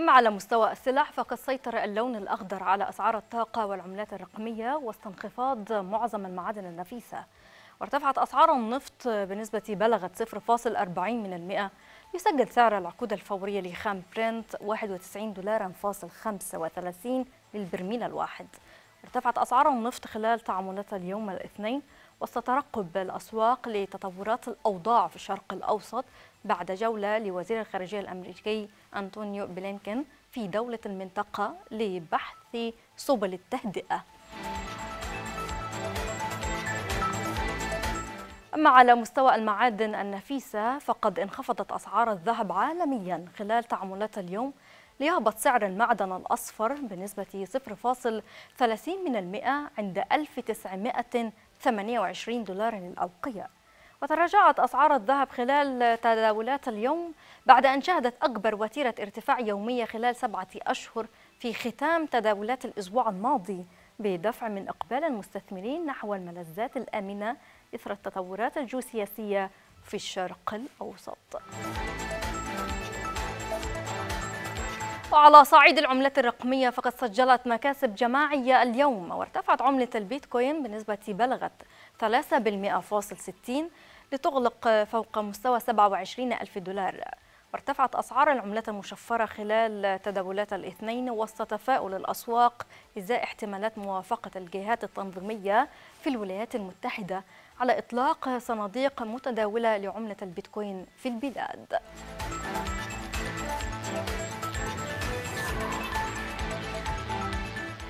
أما على مستوى السلع فقد سيطر اللون الأخضر على أسعار الطاقة والعملات الرقمية واستنخفاض معظم المعادن النفيسة وارتفعت أسعار النفط بنسبة بلغت 0.40 من المئة يسجل سعر العقود الفورية لخام برنت 91 دولارا فاصل 35 للبرميل الواحد ارتفعت أسعار النفط خلال تعاملات اليوم الاثنين وسط ترقب الأسواق لتطورات الأوضاع في الشرق الأوسط بعد جولة لوزير الخارجية الأمريكي أنطونيو بلينكن في دولة المنطقة لبحث سبل التهدئة أما على مستوى المعادن النفيسة فقد انخفضت أسعار الذهب عالميا خلال تعاملات اليوم ليهبط سعر المعدن الأصفر بنسبة 0.30 من المئة عند 1928 دولار للأوقية وتراجعت أسعار الذهب خلال تداولات اليوم بعد أن شهدت أكبر وتيرة ارتفاع يومية خلال سبعة أشهر في ختام تداولات الأسبوع الماضي بدفع من إقبال المستثمرين نحو الملذات الآمنة إثر التطورات الجيوسياسية في الشرق الأوسط وعلى صعيد العملات الرقمية فقد سجلت مكاسب جماعية اليوم وارتفعت عملة البيتكوين بنسبة بلغت 3.60 لتغلق فوق مستوى 27 ألف دولار وارتفعت أسعار العملات المشفرة خلال تداولات الاثنين وسط تفاؤل الأسواق إزاء احتمالات موافقة الجهات التنظيمية في الولايات المتحدة على إطلاق صناديق متداولة لعملة البيتكوين في البلاد.